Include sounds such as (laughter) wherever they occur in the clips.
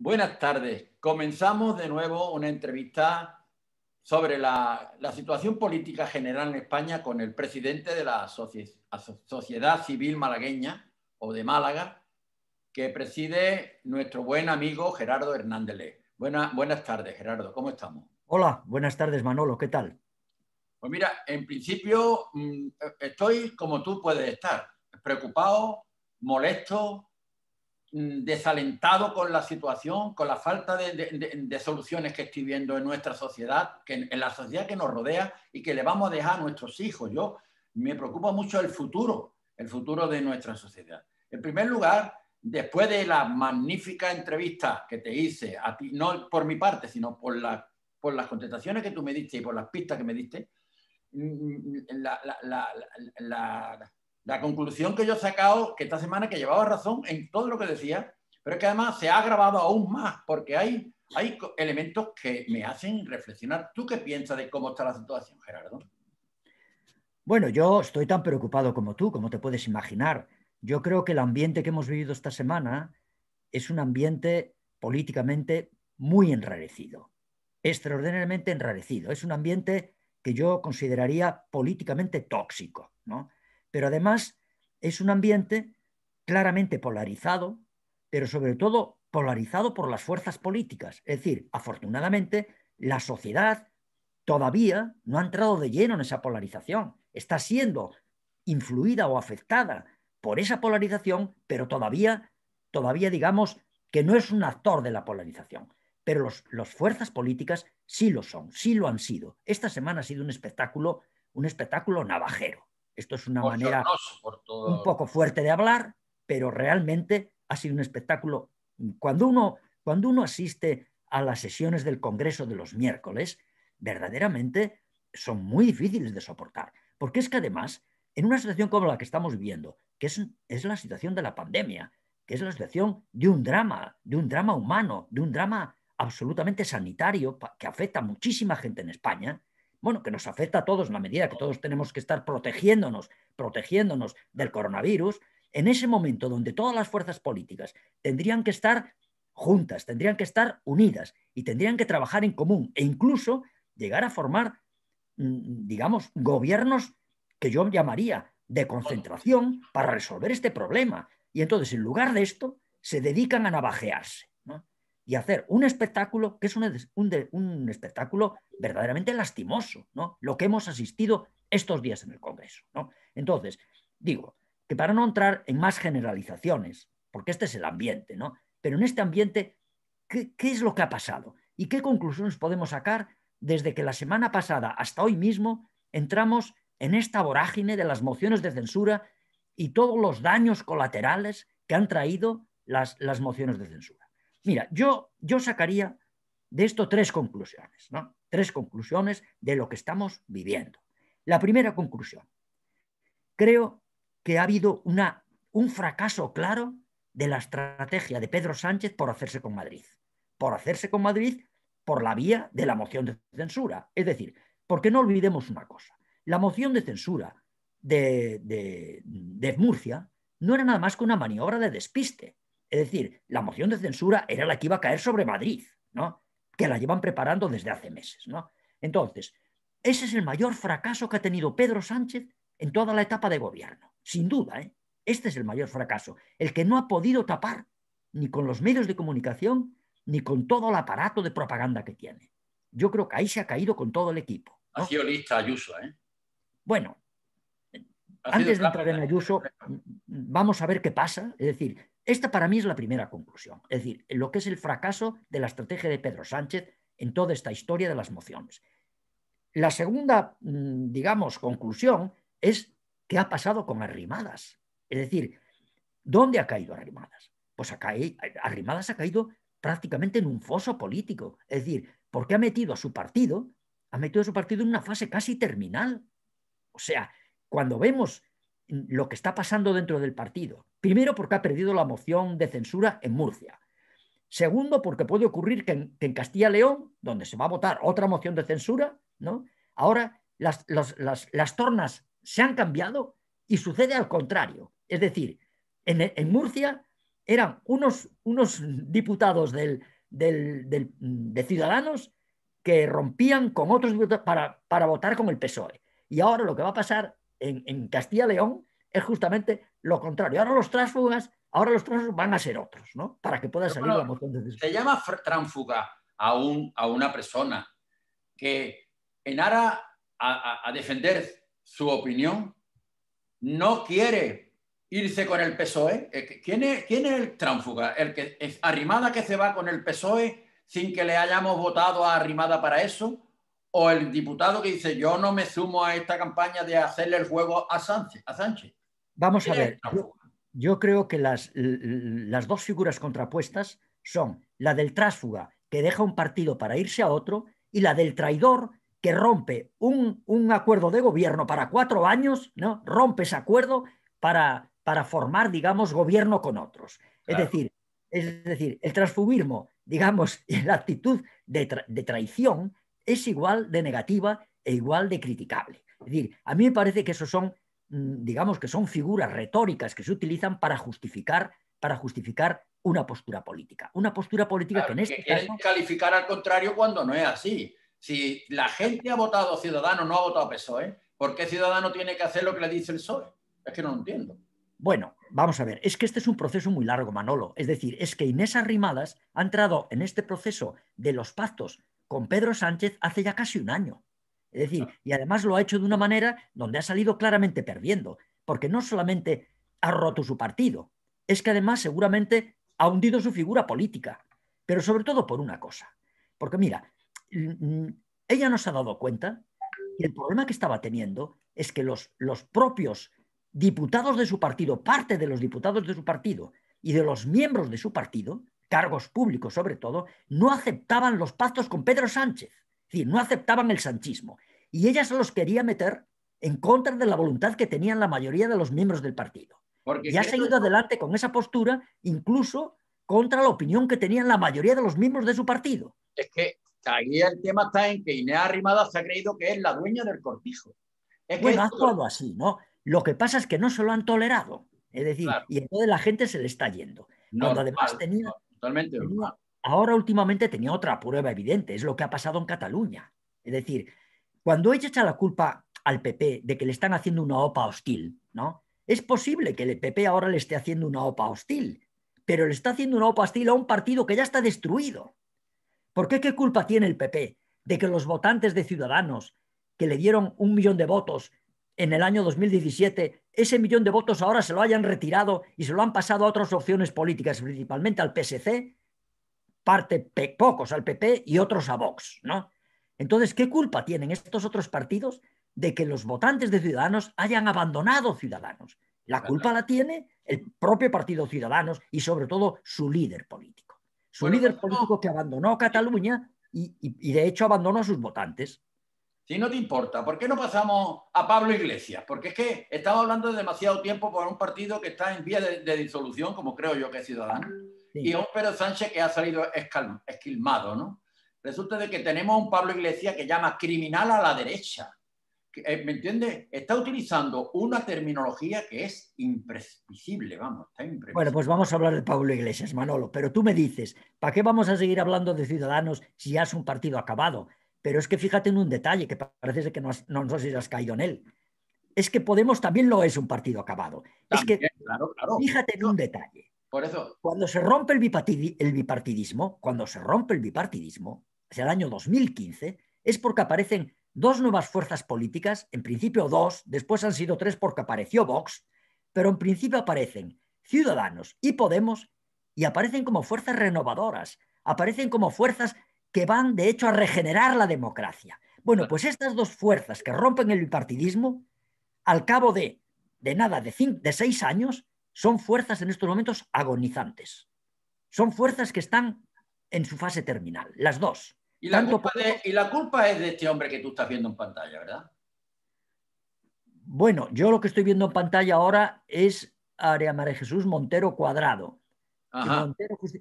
Buenas tardes. Comenzamos de nuevo una entrevista sobre la, situación política general en España con el presidente de la Sociedad Civil Malagueña o de Málaga, que preside nuestro buen amigo Gerardo Hernández Le. buenas tardes, Gerardo. ¿Cómo estamos? Hola, buenas tardes, Manolo. ¿Qué tal? Pues mira, en principio mm, estoy como tú puedes estar, preocupado, molesto, Mm, desalentado con la situación, con la falta de, soluciones que estoy viendo en nuestra sociedad, que en, la sociedad que nos rodea y que le vamos a dejar a nuestros hijos. Yo me preocupa mucho el futuro, el futuro de nuestra sociedad. En primer lugar, después de la magnífica entrevista que te hice, no por mi parte, sino por, la, por las contestaciones que tú me diste y por las pistas que me diste, mm, mm, la la conclusión que yo he sacado, que esta semana que llevaba razón en todo lo que decía, pero es que además se ha agravado aún más, porque hay, hay elementos que me hacen reflexionar. ¿Tú qué piensas de cómo está la situación, Gerardo? Bueno, yo estoy tan preocupado como tú, como te puedes imaginar. Yo creo que el ambiente que hemos vivido esta semana es un ambiente políticamente muy enrarecido, extraordinariamente enrarecido. Es un ambiente que yo consideraría políticamente tóxico, ¿no? pero además es un ambiente claramente polarizado, pero sobre todo polarizado por las fuerzas políticas. Es decir, afortunadamente, la sociedad todavía no ha entrado de lleno en esa polarización. Está siendo influida o afectada por esa polarización, pero todavía, todavía digamos que no es un actor de la polarización. Pero las fuerzas políticas sí lo son, sí lo han sido. Esta semana ha sido un espectáculo, un espectáculo navajero. Esto es una manera un poco fuerte de hablar, pero realmente ha sido un espectáculo. Cuando uno, cuando uno asiste a las sesiones del Congreso de los miércoles, verdaderamente son muy difíciles de soportar. Porque es que además, en una situación como la que estamos viviendo, que es, es la situación de la pandemia, que es la situación de un drama, de un drama humano, de un drama absolutamente sanitario que afecta a muchísima gente en España, bueno, que nos afecta a todos en la medida que todos tenemos que estar protegiéndonos, protegiéndonos del coronavirus, en ese momento donde todas las fuerzas políticas tendrían que estar juntas, tendrían que estar unidas y tendrían que trabajar en común e incluso llegar a formar, mm, digamos, gobiernos que yo llamaría de concentración para resolver este problema. Y entonces, en lugar de esto, se dedican a navajearse y hacer un espectáculo que es un, espectáculo verdaderamente lastimoso, ¿no? Lo que hemos asistido estos días en el Congreso, ¿no? Entonces, digo, que para no entrar en más generalizaciones, porque este es el ambiente, ¿no? Pero en este ambiente, ¿qué, es lo que ha pasado? ¿Y qué conclusiones podemos sacar desde que la semana pasada hasta hoy mismo entramos en esta vorágine de las mociones de censura y todos los daños colaterales que han traído las mociones de censura? Mira, yo, yo sacaría de esto tres conclusiones, ¿no? Tres conclusiones de lo que estamos viviendo. La primera conclusión. Creo que ha habido una, un fracaso claro de la estrategia de Pedro Sánchez por hacerse con Madrid. Por hacerse con Madrid por la vía de la moción de censura. Es decir, porque no olvidemos una cosa. La moción de censura de Murcia no era nada más que una maniobra de despiste. Es decir, la moción de censura era la que iba a caer sobre Madrid, ¿no? que la llevan preparando desde hace meses. ¿no? Entonces, ese es el mayor fracaso que ha tenido Pedro Sánchez en toda la etapa de gobierno, sin duda. ¿eh? Este es el mayor fracaso, el que no ha podido tapar ni con los medios de comunicación ni con todo el aparato de propaganda que tiene. Yo creo que ahí se ha caído con todo el equipo. ¿no? Ayuso, ¿eh? Bueno, antes de entrar en ¿eh? Ayuso, vamos a ver qué pasa. Es decir, esta para mí es la primera conclusión, es decir, lo que es el fracaso de la estrategia de Pedro Sánchez en toda esta historia de las mociones. La segunda, mm, digamos, conclusión es qué ha pasado con Arrimadas. Es decir, ¿dónde ha caído Arrimadas? Pues caído, Arrimadas ha caído prácticamente en un foso político. Es decir, porque ha metido a su partido, ha metido a su partido en una fase casi terminal. O sea, cuando vemos lo que está pasando dentro del partido. Primero, porque ha perdido la moción de censura en Murcia. Segundo, porque puede ocurrir que en, Castilla León, donde se va a votar otra moción de censura, ¿no? ahora las, tornas se han cambiado y sucede al contrario. Es decir, en, Murcia eran unos, unos diputados de Ciudadanos que rompían con otros diputados para, para votar con el PSOE. Y ahora lo que va a pasar en, Castilla León es justamente lo contrario. Ahora los tránsfugas, ahora los van a ser otros, ¿no? Para que pueda salir la Se llama tránsfuga a, una persona que en ara a, defender su opinión no quiere irse con el PSOE. Eh, ¿Quién es, el tránsfuga? ¿El que es arrimada que se va con el PSOE sin que le hayamos votado a arrimada para eso? o el diputado que dice yo no me sumo a esta campaña de hacerle el juego a Sánchez. A Sánchez. Vamos a ver, yo, creo que las, las dos figuras contrapuestas son la del tráfuga que deja un partido para irse a otro y la del traidor que rompe un, un acuerdo de gobierno para cuatro años, ¿no? rompe ese acuerdo para, para formar, digamos, gobierno con otros. Es, decir, es decir, el transfugismo, digamos, (laughs) la actitud de traición es igual de negativa e igual de criticable. Es decir, a mí me parece que esos son, mm, digamos que son figuras retóricas que se utilizan para justificar, para justificar una postura política. Una postura política que en este que calificar al contrario cuando no es así. Si la gente ha votado ciudadano no ha votado PSOE, ¿por qué Ciudadano tiene que hacer lo que le dice el PSOE? Es que no lo entiendo. Bueno, vamos a ver, es que este es un proceso muy largo, Manolo. Es decir, es que Inés Arrimadas ha entrado en este proceso de los pactos con Pedro Sánchez hace ya casi un año. Es decir, ah. y además lo ha hecho de una manera donde ha salido claramente perdiendo, porque no solamente ha roto su partido, es que además seguramente ha hundido su figura política, pero sobre todo por una cosa. Porque mira, ella no se ha dado cuenta que el problema que estaba teniendo es que los, los propios diputados de su partido, parte de los diputados de su partido y de los miembros de su partido, cargos públicos sobre todo, no aceptaban los pactos con Pedro Sánchez, es decir, no aceptaban el sanchismo. Y ella se los quería meter en contra de la voluntad que tenían la mayoría de los miembros del partido. y ha seguido adelante con esa postura, incluso contra la opinión que tenían la mayoría de los miembros de su partido. Es que ahí el tema está en que Inés Arrimada se ha creído que es la dueña del cortijo. Es ha actuado así, ¿no? Lo que pasa es que no se lo han tolerado. Es decir, y entonces la gente se le está yendo. Cuando además tenía Totalmente. ahora últimamente tenía otra prueba evidente, es lo que ha pasado en Cataluña. Es decir, cuando ella echa la culpa al PP de que le están haciendo una OPA hostil, ¿no? Es posible que el PP ahora le esté haciendo una OPA hostil, pero le está haciendo una OPA hostil a un partido que ya está destruido. ¿Por qué qué culpa tiene el PP de que los votantes de Ciudadanos que le dieron un millón de votos en el año 2017 ese millón de votos ahora se lo hayan retirado y se lo han pasado a otras opciones políticas, principalmente al PSC, parte pocos al PP y otros a Vox, ¿no? Entonces, ¿qué culpa tienen estos otros partidos de que los votantes de Ciudadanos hayan abandonado Ciudadanos? La culpa la tiene el propio Partido Ciudadanos y sobre todo su líder político. Su líder pues, político que abandonó Cataluña y de hecho abandonó a sus votantes. Si no te importa, ¿por qué no pasamos a Pablo Iglesias? Porque es que estamos hablando de demasiado tiempo por un partido que está en vía de, disolución, como creo yo que es Ciudadanos, y un Pedro Sánchez que ha salido esquilmado, ¿no? Resulta de que tenemos un Pablo Iglesias que llama criminal a la derecha. Eh, ¿Me entiendes? Está utilizando una terminología que es imprescindible, vamos, está Bueno, pues vamos a hablar de Pablo Iglesias, Manolo, pero tú me dices, ¿para qué vamos a seguir hablando de Ciudadanos si ya es un partido acabado? Pero es que fíjate en un detalle que parece que no, sé si has caído en él. Es que Podemos también lo es un partido acabado. es que fíjate en un detalle. Por eso. Cuando se rompe el, el bipartidismo, cuando se rompe el bipartidismo, es el año 2015, es porque aparecen dos nuevas fuerzas políticas, en principio dos, después han sido tres porque apareció Vox, pero en principio aparecen Ciudadanos y Podemos y aparecen como fuerzas renovadoras, aparecen como fuerzas que van, de hecho, a regenerar la democracia. Bueno, pues estas dos fuerzas que rompen el bipartidismo, al cabo de, de nada, de, de seis años, son fuerzas en estos momentos agonizantes. Son fuerzas que están en su fase terminal, las dos. Y la, culpa, y la culpa es de este hombre que tú estás viendo en pantalla, ¿verdad? Bueno, yo lo que estoy viendo en pantalla ahora es Área María Jesús Montero Cuadrado,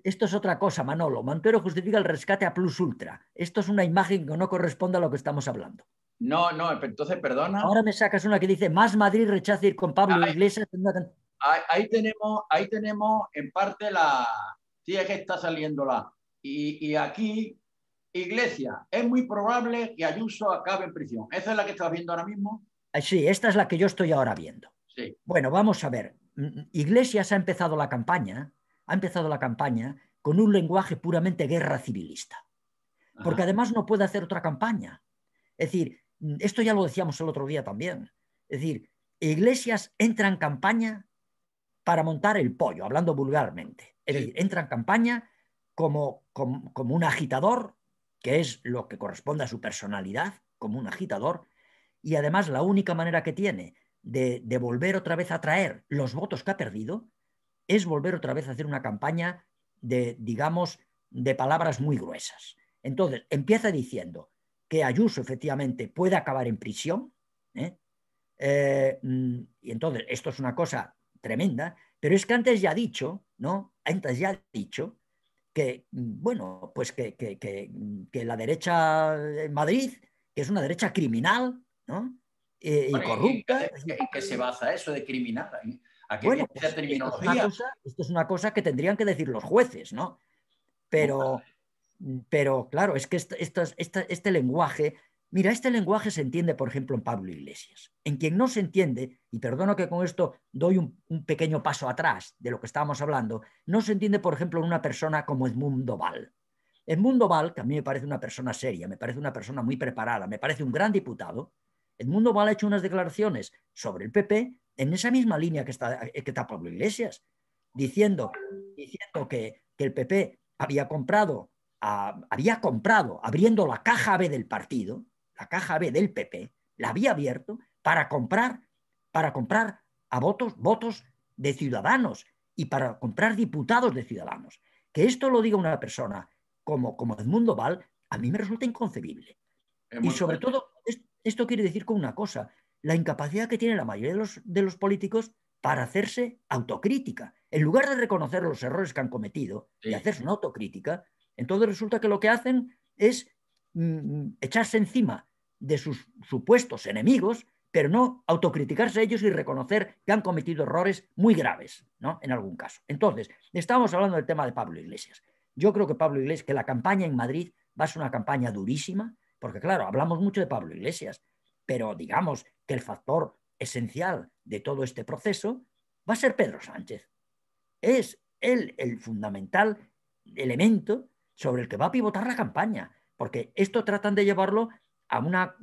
esto es otra cosa, Manolo. Montero justifica el rescate a Plus Ultra. Esto es una imagen que no corresponde a lo que estamos hablando. No, no, entonces perdona. Ahora me sacas una que dice, más Madrid rechaza ir con Pablo Iglesias. Ahí, tenemos, ahí tenemos en parte la... Sí, es que está saliendo la... Y, aquí, Iglesias, es muy probable que Ayuso acabe en prisión. ¿Esa es la que estás viendo ahora mismo? Ah, sí, esta es la que yo estoy ahora viendo. Bueno, vamos a ver. Mm, mm, Iglesias ha empezado la campaña ha empezado la campaña con un lenguaje puramente guerra civilista. Porque además no puede hacer otra campaña. Es decir, esto ya lo decíamos el otro día también. Es decir, Iglesias entra en campaña para montar el pollo, hablando vulgarmente. Es decir, entra en campaña como, un agitador, que es lo que corresponde a su personalidad, como un agitador, y además la única manera que tiene de, de, volver otra vez a traer los votos que ha perdido es volver otra vez a hacer una campaña de, digamos, de palabras muy gruesas. Entonces, empieza diciendo que Ayuso efectivamente puede acabar en prisión, ¿eh? Eh, mm, y entonces esto es una cosa tremenda, pero es que antes ya ha dicho, ¿no? Antes ya ha dicho que, mm, bueno, pues mm, que, la derecha en Madrid, que es una derecha criminal, ¿no? Eh, y, corrupta. que qué se basa eso de criminal? Pues, esto es, una cosa, que tendrían que decir los jueces, ¿no? Pero, pero claro, es que este lenguaje, mira, este lenguaje se entiende, por ejemplo, en Pablo Iglesias. En quien no se entiende, y perdono que con esto doy un, un pequeño paso atrás de lo que estábamos hablando, no se entiende, por ejemplo, en una persona como Edmundo Val. Edmundo Val, que a mí me parece una persona seria, me parece una persona muy preparada, me parece un gran diputado, Edmundo Val ha hecho unas declaraciones sobre el PP en esa misma línea que está, eh, que está Pablo Iglesias, diciendo, diciendo que, el PP había comprado, había comprado, abriendo la caja B del partido, la caja B del PP, la había abierto para comprar, para comprar a votos, votos de ciudadanos y para comprar diputados de ciudadanos. Que esto lo diga una persona como, como Edmundo Val, a mí me resulta inconcebible. y sobre todo, esto quiere decir con una cosa, la incapacidad que tiene la mayoría de los, políticos para hacerse autocrítica. En lugar de reconocer los errores que han cometido y hacerse una autocrítica, entonces resulta que lo que hacen es mm, echarse encima de sus supuestos enemigos, pero no autocriticarse ellos y reconocer que han cometido errores muy graves, ¿no? En algún caso. Entonces, estábamos hablando del tema de Pablo Iglesias. Yo creo que Pablo Iglesias, que la campaña en Madrid va a ser una campaña durísima, porque claro, hablamos mucho de Pablo Iglesias, pero digamos que el factor esencial de todo este proceso va a ser Pedro Sánchez. Es él el fundamental elemento sobre el que va a pivotar la campaña, porque esto tratan de llevarlo a, una,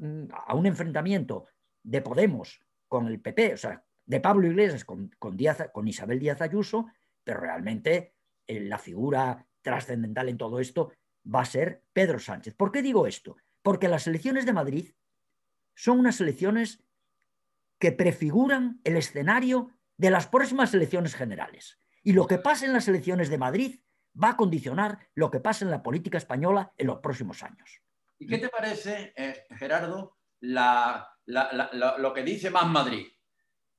a un enfrentamiento de Podemos con el PP, o sea, de Pablo Iglesias con, Isabel Díaz Ayuso, pero realmente eh, la figura trascendental en todo esto va a ser Pedro Sánchez. ¿Por qué digo esto? Porque las elecciones de Madrid son unas elecciones que prefiguran el escenario de las próximas elecciones generales. Y lo que pase en las elecciones de Madrid va a condicionar lo que pase en la política española en los próximos años. ¿Y qué te parece, eh, Gerardo, lo que dice Más Madrid?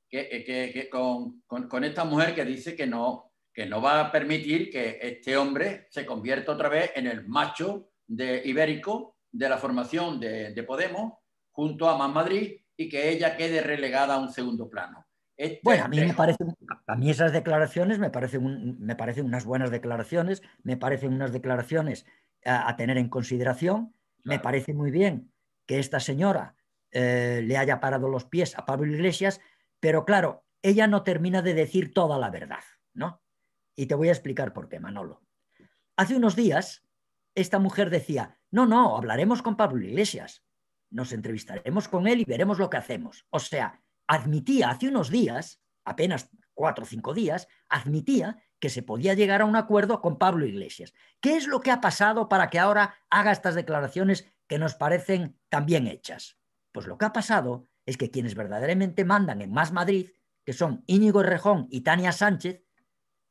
Que, eh, con, esta mujer que dice que no, que no va a permitir que este hombre se convierta otra vez en el macho de, ibérico de la formación de, de Podemos junto a Man Madrid y que ella quede relegada a un segundo plano. Este bueno, a mí esas declaraciones me parecen, me unas buenas declaraciones, me parecen unas declaraciones a, tener en consideración. Me parece muy bien que esta señora eh, le haya parado los pies a Pablo Iglesias, pero claro, ella no termina de decir toda la verdad, ¿no? Y te voy a explicar por qué, Manolo. Hace unos días, esta mujer decía, no, no, hablaremos con Pablo Iglesias nos entrevistaremos con él y veremos lo que hacemos. O sea, admitía hace unos días, apenas cuatro o cinco días, admitía que se podía llegar a un acuerdo con Pablo Iglesias. ¿Qué es lo que ha pasado para que ahora haga estas declaraciones que nos parecen tan bien hechas? Pues lo que ha pasado es que quienes verdaderamente mandan en Más Madrid, que son Íñigo Rejón y Tania Sánchez,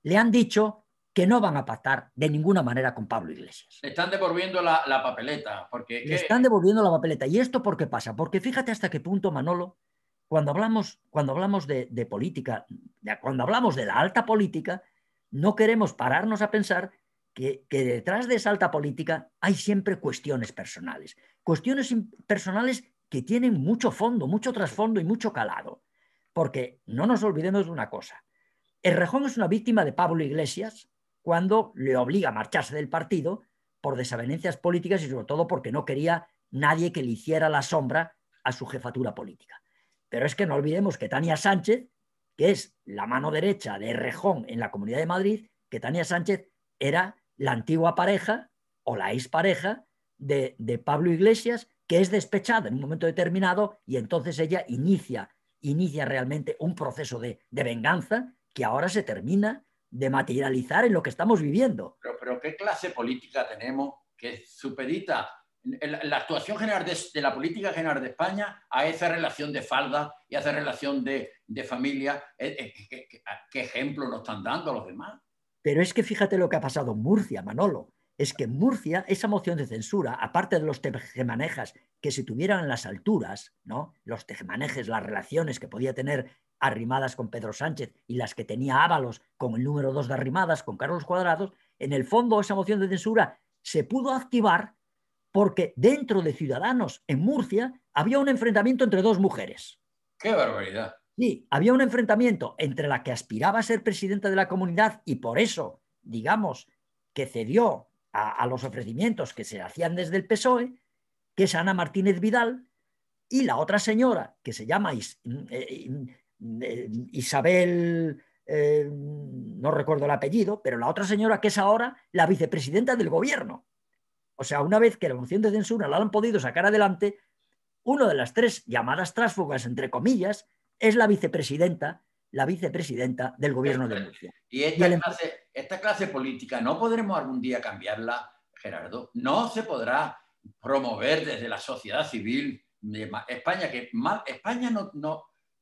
le han dicho que no van a pactar de ninguna manera con Pablo Iglesias. están devolviendo la, papeleta. Porque, Le están devolviendo la papeleta. ¿Y esto por qué pasa? Porque fíjate hasta qué punto, Manolo, cuando hablamos, cuando hablamos de, política, cuando hablamos de la alta política, no queremos pararnos a pensar que, detrás de esa alta política hay siempre cuestiones personales. Cuestiones personales que tienen mucho fondo, mucho trasfondo y mucho calado. Porque no nos olvidemos de una cosa. El Rejón es una víctima de Pablo Iglesias, cuando le obliga a marcharse del partido por desavenencias políticas y sobre todo porque no quería nadie que le hiciera la sombra a su jefatura política. Pero es que no olvidemos que Tania Sánchez, que es la mano derecha de Rejón en la Comunidad de Madrid, que Tania Sánchez era la antigua pareja o la expareja de, de Pablo Iglesias, que es despechada en un momento determinado y entonces ella inicia, inicia realmente un proceso de venganza que ahora se termina de materializar en lo que estamos viviendo. Pero, ¿qué clase política tenemos que supedita la actuación general de, la política general de España a esa relación de falda y a esa relación de, familia? Eh, eh, ¿Qué, ejemplo nos están dando los demás? Pero es que fíjate lo que ha pasado en Murcia, Manolo. Es que en Murcia esa moción de censura, aparte de los tejemanejas que se tuvieran en las alturas, ¿no? los tejemanejes, las relaciones que podía tener arrimadas con Pedro Sánchez y las que tenía Ábalos con el número 2 de arrimadas con Carlos Cuadrados, en el fondo esa moción de censura se pudo activar porque dentro de Ciudadanos en Murcia había un enfrentamiento entre dos mujeres. ¡Qué barbaridad! Sí, había un enfrentamiento entre la que aspiraba a ser presidenta de la comunidad y por eso, digamos, que cedió a, los ofrecimientos que se hacían desde el PSOE, que es Ana Martínez Vidal, y la otra señora, que se llama eh, eh, Isabel, eh, no recuerdo el apellido, pero la otra señora que es ahora la vicepresidenta del gobierno. O sea, una vez que la moción de censura la han podido sacar adelante, una de las tres llamadas tránsfugas, entre comillas, es la vicepresidenta, la vicepresidenta del gobierno de Murcia. Y esta, em- clase, esta clase política no podremos algún día cambiarla, Gerardo. No se podrá promover desde la sociedad civil de España, que España no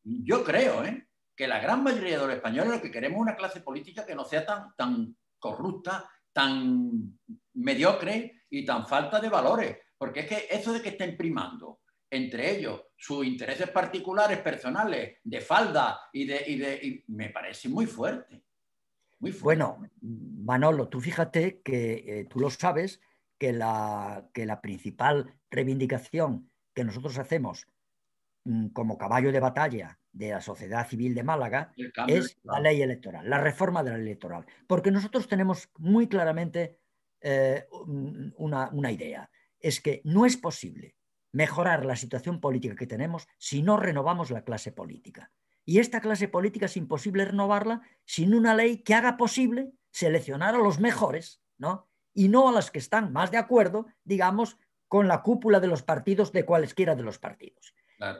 yo creo ¿eh? que la gran mayoría de los españoles lo que queremos es una clase política que no sea tan, tan corrupta, tan mediocre y tan falta de valores. Porque es que eso de que estén primando entre ellos sus intereses particulares, personales, de falda y de... me parece muy fuerte, muy Bueno, Manolo, tú fíjate que eh, tú lo sabes, que la, que la principal reivindicación que nosotros hacemos Mm, como caballo de batalla de la sociedad civil de Málaga es la ley electoral, la reforma de la ley electoral. Porque nosotros tenemos muy claramente eh, una, una idea, es que no es posible mejorar la situación política que tenemos si no renovamos la clase política. Y esta clase política es imposible renovarla sin una ley que haga posible seleccionar a los mejores, ¿no? Y no a las que están más de acuerdo, digamos, con la cúpula de los partidos, de cualesquiera de los partidos.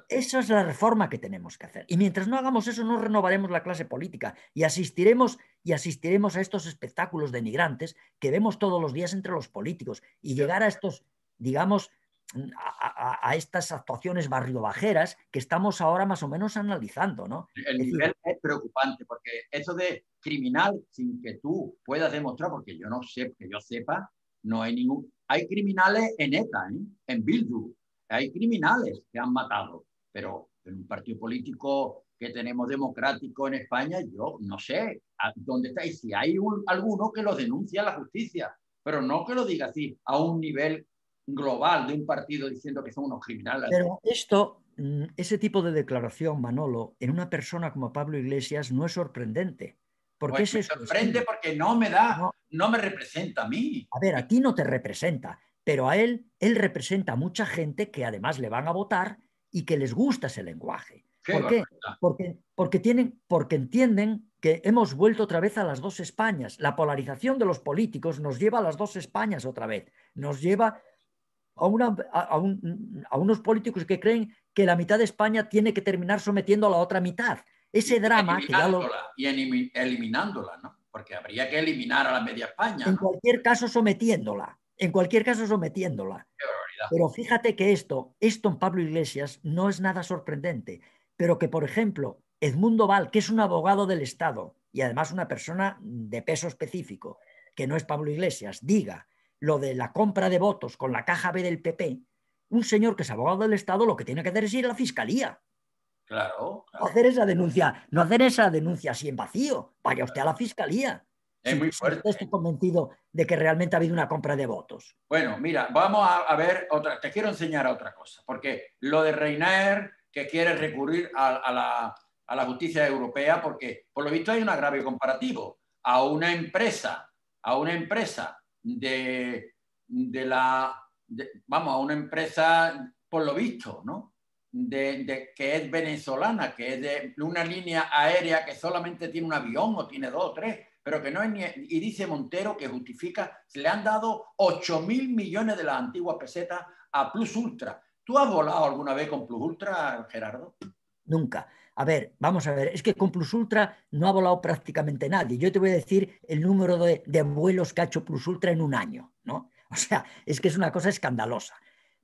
Esa es la reforma que tenemos que hacer. Y mientras no hagamos eso, no renovaremos la clase política y asistiremos, y asistiremos a estos espectáculos denigrantes que vemos todos los días entre los políticos y llegar a estos, digamos, a, estas actuaciones barriobajeras que estamos ahora más o menos analizando. ¿no? El nivel es preocupante porque eso de criminal sin que tú puedas demostrar, porque yo no sé, que yo sepa, no hay ningún... Hay criminales en ETA, ¿eh? en Bildu, hay criminales que han matado, pero en un partido político que tenemos democrático en España, yo no sé dónde está. Y si hay alguno que lo denuncia a la justicia, pero no que lo diga así, a un nivel global de un partido diciendo que son unos criminales. Pero esto, mm, ese tipo de declaración, Manolo, en una persona como Pablo Iglesias no es sorprendente. Porque pues me sorprende porque no me da, no, me representa a mí. A ver, aquí no te representa, pero a él, él representa a mucha gente que además le van a votar y que les gusta ese lenguaje. ¿Por qué? Porque, tienen, porque entienden que hemos vuelto otra vez a las dos Españas. La polarización de los políticos nos lleva a las dos Españas otra vez. Nos lleva a, unos políticos que creen que la mitad de España tiene que terminar sometiendo a la otra mitad. Ese drama que Y eliminándola, ¿no? Porque habría que eliminar a la media España. En cualquier caso, sometiéndola en cualquier caso sometiéndola. Pero fíjate que esto, esto en Pablo Iglesias no es nada sorprendente, pero que, por ejemplo, Edmundo Val, que es un abogado del Estado y además una persona de peso específico, que no es Pablo Iglesias, diga lo de la compra de votos con la caja B del PP, un señor que es abogado del Estado lo que tiene que hacer es ir a la fiscalía. Claro. hacer esa denuncia, no hacer esa denuncia así en vacío. Vaya usted a la fiscalía. Es muy fuerte. Estoy convencido de que realmente ha habido una compra de votos. Bueno, mira, vamos a, ver otra. Te quiero enseñar otra cosa, porque lo de Reinaer, que quiere recurrir a, la, a la justicia europea, porque por lo visto hay un agravio comparativo a una empresa, a una empresa de, de la, vamos, a una empresa, por lo visto, ¿no? De, de, que es venezolana, que es de una línea aérea que solamente tiene un avión o tiene dos o tres, pero que no ni, y dice Montero que justifica, se le han dado 8 mil millones de las antiguas pesetas a Plus Ultra. ¿Tú has volado alguna vez con Plus Ultra, Gerardo? Nunca. A ver, vamos a ver, es que con Plus Ultra no ha volado prácticamente nadie. Yo te voy a decir el número de, vuelos que ha hecho Plus Ultra en un año, ¿no? O sea, es que es una cosa escandalosa.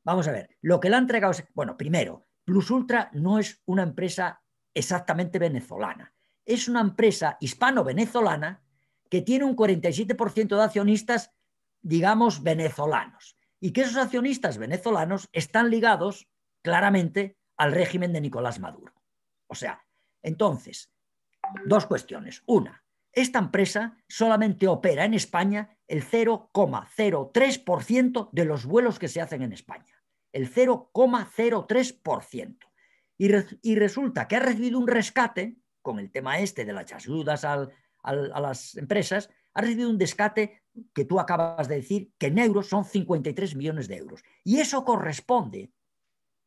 Vamos a ver, lo que le han entregado bueno, primero, Plus Ultra no es una empresa exactamente venezolana, es una empresa hispano-venezolana que tiene un 47% de accionistas, digamos, venezolanos, y que esos accionistas venezolanos están ligados claramente al régimen de Nicolás Maduro. O sea, entonces, dos cuestiones. Una, esta empresa solamente opera en España el 0,03% de los vuelos que se hacen en España. El 0,03%. Y, resulta que ha recibido un rescate con el tema este de las ayudas al, a, las empresas, ha recibido un descate que tú acabas de decir, que en euros son 53 millones de euros. Y eso corresponde,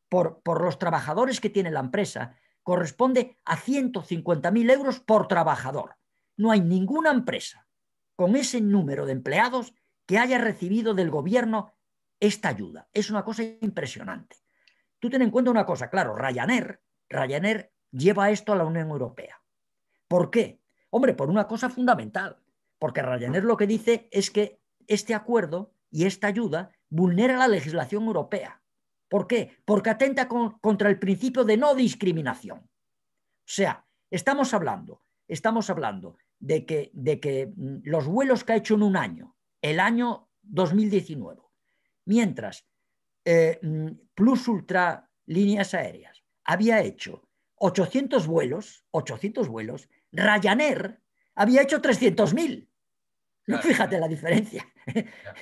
por, los trabajadores que tiene la empresa, corresponde a 150.000 euros por trabajador. No hay ninguna empresa con ese número de empleados que haya recibido del gobierno esta ayuda. Es una cosa impresionante. Tú ten en cuenta una cosa, claro, Ryanair, Ryanair lleva esto a la Unión Europea. ¿Por qué? Hombre, por una cosa fundamental, porque Ryanair lo que dice es que este acuerdo y esta ayuda vulnera la legislación europea. ¿Por qué? Porque atenta contra el principio de no discriminación. O sea, estamos hablando, estamos hablando de que, de que mm, los vuelos que ha hecho en un año, el año 2019, mientras eh, mm, Plus Ultra Líneas Aéreas había hecho 800 vuelos, 800 vuelos, Ryanair había hecho 300.000. Fíjate la diferencia. (laughs)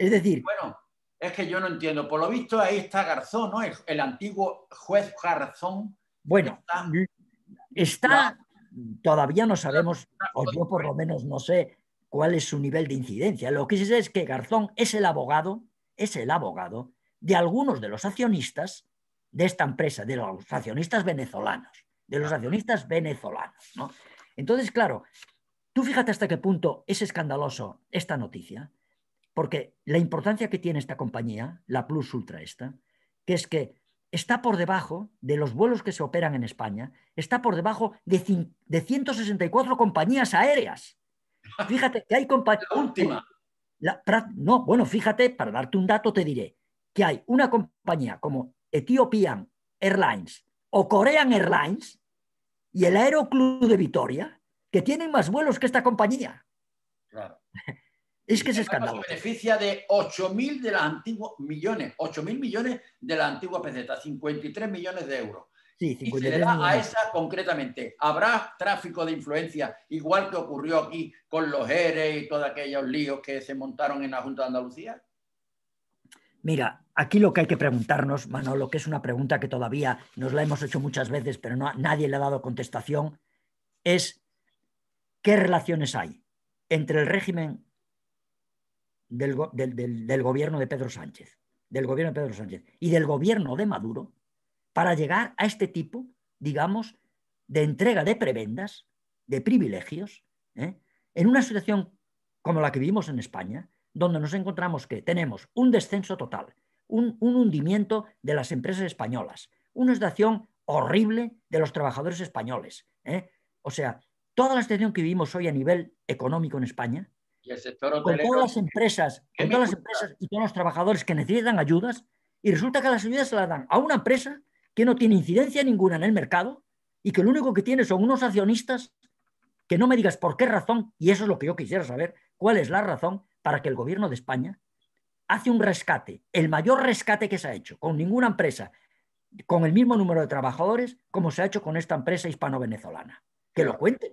Es decir... Bueno, es que yo no entiendo. Por lo visto ahí está Garzón, ¿no? El, antiguo juez Garzón. Bueno, está todavía no sabemos, o yo por lo menos no sé cuál es su nivel de incidencia. Lo que sí sé es que Garzón es el abogado, es el abogado de algunos de los accionistas de esta empresa, de los accionistas venezolanos de los accionistas venezolanos. Entonces, claro, tú fíjate hasta qué punto es escandaloso esta noticia, porque la importancia que tiene esta compañía, la Plus Ultra esta, que es que está por debajo de los vuelos que se operan en España, está por debajo de, de 164 compañías aéreas. (laughs) Fíjate que hay compañías... La última. no, bueno, fíjate, para darte un dato te diré que hay una compañía como Ethiopian Airlines o Korean Airlines y el Aeroclub de Vitoria, que tiene más vuelos que esta compañía. Claro. (laughs) Es que es escandaloso. Se beneficia de 8.000 de las antiguas millones, 8.000 millones de la antigua peseta, 53 millones de euros. y se le da a esa concretamente. Habrá tráfico de influencia, igual que ocurrió aquí con los ERE y todos aquellos líos que se montaron en la Junta de Andalucía. Mira, Aquí lo que hay que preguntarnos, Manolo, que es una pregunta que todavía nos la hemos hecho muchas veces, pero no, nadie le ha dado contestación, es qué relaciones hay entre el régimen del, gobierno de Pedro Sánchez, del gobierno de y del gobierno de Maduro para llegar a este tipo, digamos, de entrega de prebendas, de privilegios, eh, en una situación como la que vivimos en España, donde nos encontramos que tenemos un descenso total un, hundimiento de las empresas españolas, una situación horrible de los trabajadores españoles. ¿eh? O sea, toda la situación que vivimos hoy a nivel económico en España, con todas las empresas, con todas las empresas y todos los trabajadores que necesitan ayudas, y resulta que las ayudas se las dan a una empresa que no tiene incidencia ninguna en el mercado y que lo único que tiene son unos accionistas que no me digas por qué razón, y eso es lo que yo quisiera saber, cuál es la razón para que el gobierno de España hace un rescate, el mayor rescate que se ha hecho con ninguna empresa, con el mismo número de trabajadores como se ha hecho con esta empresa hispano-venezolana. Que lo cuenten.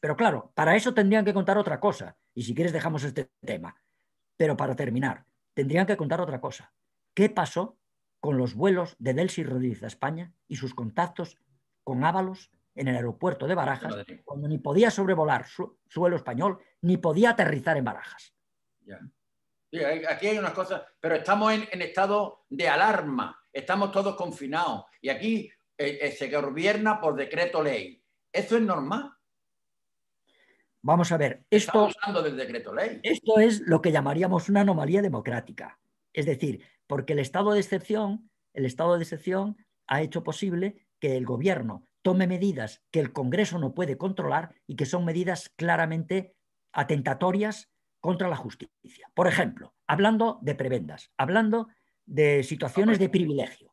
Pero claro, para eso tendrían que contar otra cosa. Y si quieres dejamos este tema. Pero para terminar, tendrían que contar otra cosa. ¿Qué pasó con los vuelos de Delcy Rodríguez a España y sus contactos con Ábalos en el aeropuerto de Barajas, cuando ni podía sobrevolar su, suelo español, ni podía aterrizar en Barajas? Aquí hay unas cosas, pero estamos en, estado de alarma, estamos todos confinados y aquí eh, eh, se gobierna por decreto ley. ¿Eso es normal? Vamos a ver, esto, esto es lo que llamaríamos una anomalía democrática. Es decir, porque el estado de excepción, el estado de excepción ha hecho posible que el gobierno tome medidas que el Congreso no puede controlar y que son medidas claramente atentatorias contra la justicia. Por ejemplo, hablando de prebendas, hablando de situaciones de privilegio.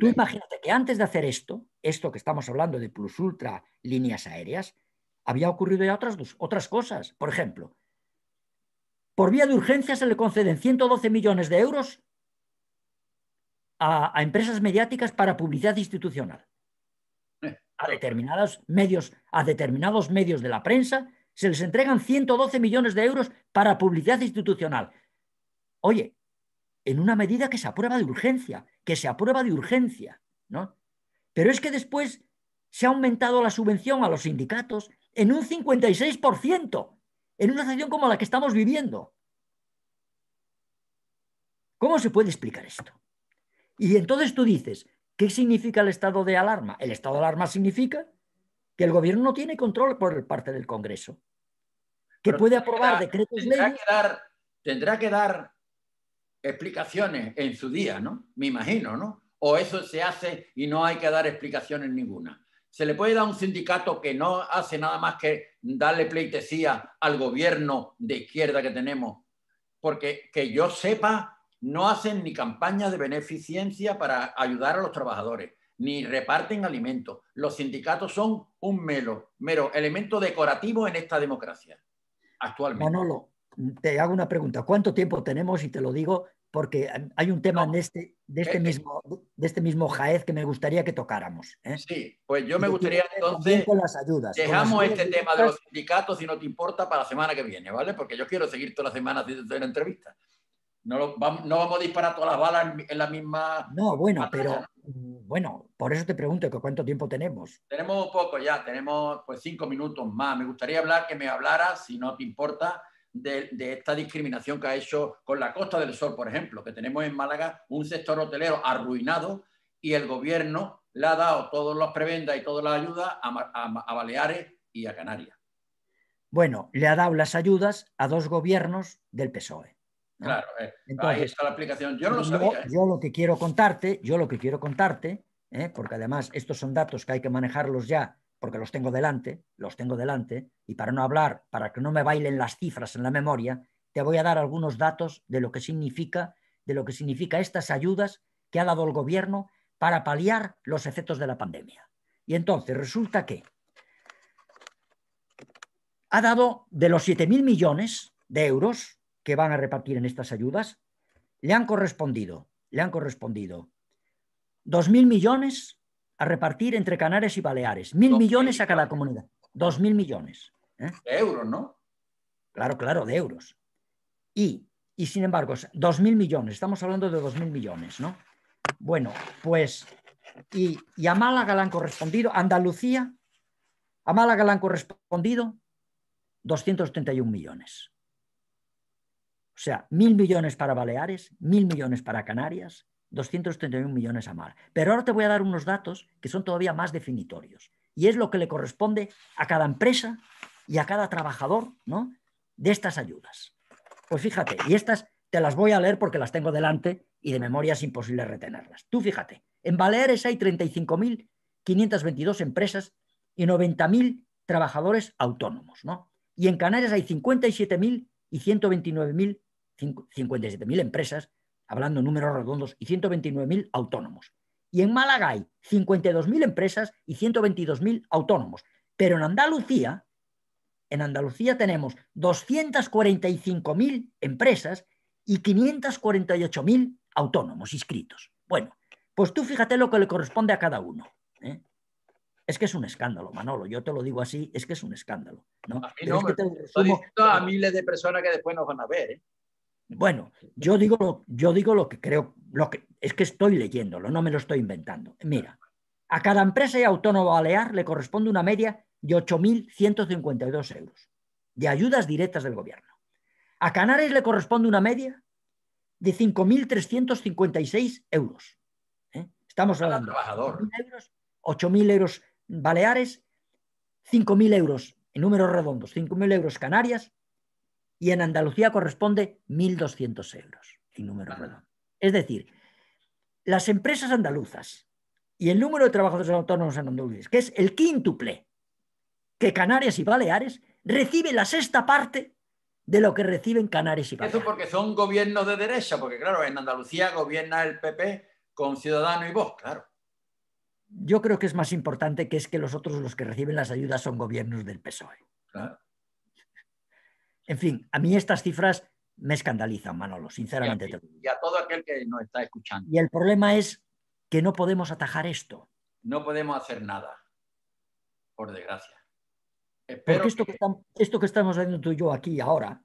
Tú imagínate que antes de hacer esto, esto que estamos hablando de plus ultra líneas aéreas, había ocurrido ya otras, otras cosas. Por ejemplo, por vía de urgencia se le conceden 112 millones de euros a, a empresas mediáticas para publicidad institucional, eh, a determinados medios, a determinados medios de la prensa se les entregan 112 millones de euros para publicidad institucional. Oye, en una medida que se aprueba de urgencia, que se aprueba de urgencia, ¿no? Pero es que después se ha aumentado la subvención a los sindicatos en un 56%, en una situación como la que estamos viviendo. ¿Cómo se puede explicar esto? Y entonces tú dices, ¿qué significa el estado de alarma? El estado de alarma significa que el gobierno no tiene control por parte del Congreso que puede aprobar decretos Que dar, tendrá que dar explicaciones en su día, ¿no? Me imagino, ¿no? O eso se hace y no hay que dar explicaciones ninguna. Se le puede dar un sindicato que no hace nada más que darle pleitesía al gobierno de izquierda que tenemos, porque que yo sepa, no hacen ni campaña de beneficencia para ayudar a los trabajadores, ni reparten alimentos. Los sindicatos son un mero, mero elemento decorativo en esta democracia. Actualmente. Manolo, te hago una pregunta. ¿Cuánto tiempo tenemos? Y te lo digo porque hay un tema en este, de, este eh, eh. mismo, de este mismo Jaez que me gustaría que tocáramos. ¿eh? Sí, pues yo me gustaría entonces... Dejamos este tema de los sindicatos, si no te importa, para la semana que viene, ¿vale? Porque yo quiero seguir todas las semanas haciendo la entrevista. No, vamos, a disparar todas las balas en, la misma. No, bueno, pero mm, bueno, por eso te pregunto que cuánto tiempo tenemos. Tenemos poco ya, tenemos pues cinco minutos más. Me gustaría hablar que me hablaras, si no te importa, de, esta discriminación que ha hecho con la Costa del Sol, por ejemplo, que tenemos en Málaga un sector hotelero arruinado y el gobierno le ha dado todas las prebendas y todas las ayudas a Baleares y a Canarias. Bueno, le ha dado las ayudas a dos gobiernos del PSOE. Claro, eh, Entonces, está la aplicación. Yo no lo sabía. ¿eh? Yo, lo que quiero contarte, yo lo que quiero contarte, ¿eh? porque además estos son datos que hay que manejarlos ya, porque los tengo delante, los tengo delante, y para no hablar, para que no me bailen las cifras en la memoria, te voy a dar algunos datos de lo que significa, de lo que significa estas ayudas que ha dado el gobierno para paliar los efectos de la pandemia. Y entonces resulta que ha dado de los 7.000 millones de euros, que van a repartir en estas ayudas, le han correspondido, le han correspondido 2.000 millones a repartir entre Canarias y Baleares, mil millones a cada comunidad, 2.000 millones. ¿eh? De euros, ¿no? Claro, claro, de euros. Y, sin embargo, 2.000 millones, estamos hablando de 2.000 millones, ¿no? Bueno, pues, y, y a Málaga le han correspondido, Andalucía, a Málaga le han correspondido 231 millones. O sea, mil millones para Baleares, mil millones para Canarias, 231 millones a mar. Pero ahora te voy a dar unos datos que son todavía más definitorios. Y es lo que le corresponde a cada empresa y a cada trabajador ¿no? de estas ayudas. Pues fíjate, y estas te las voy a leer porque las tengo delante y de memoria es imposible retenerlas. Tú fíjate, en Baleares hay 35.522 empresas y 90.000 trabajadores autónomos, ¿no? Y en Canarias hay 57.000 y 129.000 57.000 empresas, hablando números redondos, y 129.000 autónomos. Y en Málaga hay 52.000 empresas y 122.000 autónomos. Pero en Andalucía, en Andalucía tenemos 245.000 empresas y 548.000 autónomos inscritos. Bueno, pues tú fíjate lo que le corresponde a cada uno. ¿eh? Es que es un escándalo, Manolo. Yo te lo digo así, es que es un escándalo. ¿no? A a miles de personas que después nos van a ver. ¿eh? Bueno, yo digo lo, yo digo lo que creo, lo que, es que estoy leyéndolo, no me lo estoy inventando. Mira, a cada empresa y autónomo balear le corresponde una media de 8.152 euros de ayudas directas del gobierno. A Canarias le corresponde una media de 5.356 euros. ¿eh? Estamos hablando de 8.000 euros, euros Baleares, 5.000 euros en números redondos, 5.000 euros Canarias, y en Andalucía corresponde 1.200 euros en número redondo. Es decir, las empresas andaluzas y el número de trabajadores autónomos en Andalucía, que es el quíntuple que Canarias y Baleares, reciben la sexta parte de lo que reciben Canarias y Baleares. Eso porque son gobiernos de derecha, porque claro, en Andalucía gobierna el PP con Ciudadano y Vox, claro. Yo creo que es más importante que es que los otros los que reciben las ayudas son gobiernos del PSOE. Claro. En fin, a mí estas cifras me escandalizan, Manolo, sinceramente. Y a, todo aquel que nos está escuchando. Y el problema es que no podemos atajar esto. No podemos hacer nada, por desgracia. Porque esto que... estamos, haciendo tú y yo aquí ahora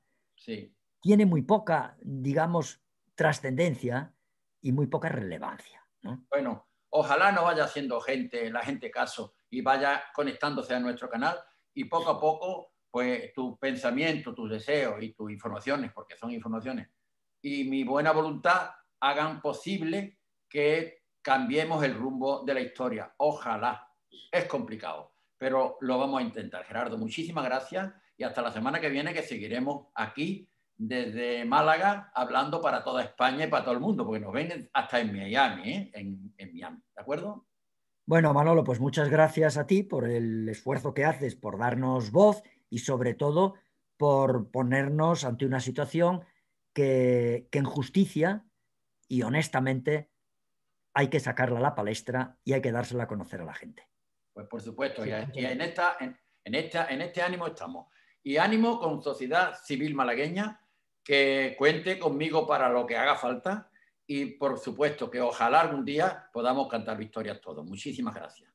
tiene muy poca, digamos, trascendencia y muy poca relevancia. Bueno, ojalá no vaya haciendo gente, la gente caso, y vaya conectándose a nuestro canal y poco a poco pues tu pensamiento, tus deseos y tus informaciones, porque son informaciones, y mi buena voluntad hagan posible que cambiemos el rumbo de la historia. Ojalá. Es complicado, pero lo vamos a intentar. Gerardo, muchísimas gracias y hasta la semana que viene que seguiremos aquí desde Málaga hablando para toda España y para todo el mundo, porque nos ven hasta en Miami, ¿eh? en Miami, ¿de acuerdo? Bueno, Manolo, pues muchas gracias a ti por el esfuerzo que haces por darnos voz y sobre todo por ponernos ante una situación que, en justicia y honestamente hay que sacarla a la palestra y hay que dársela a conocer a la gente. Pues por supuesto, y, en, esta, esta, en este ánimo estamos. Y ánimo con Sociedad Civil Malagueña, que cuente conmigo para lo que haga falta y por supuesto que ojalá algún día podamos cantar victorias todos. Muchísimas gracias.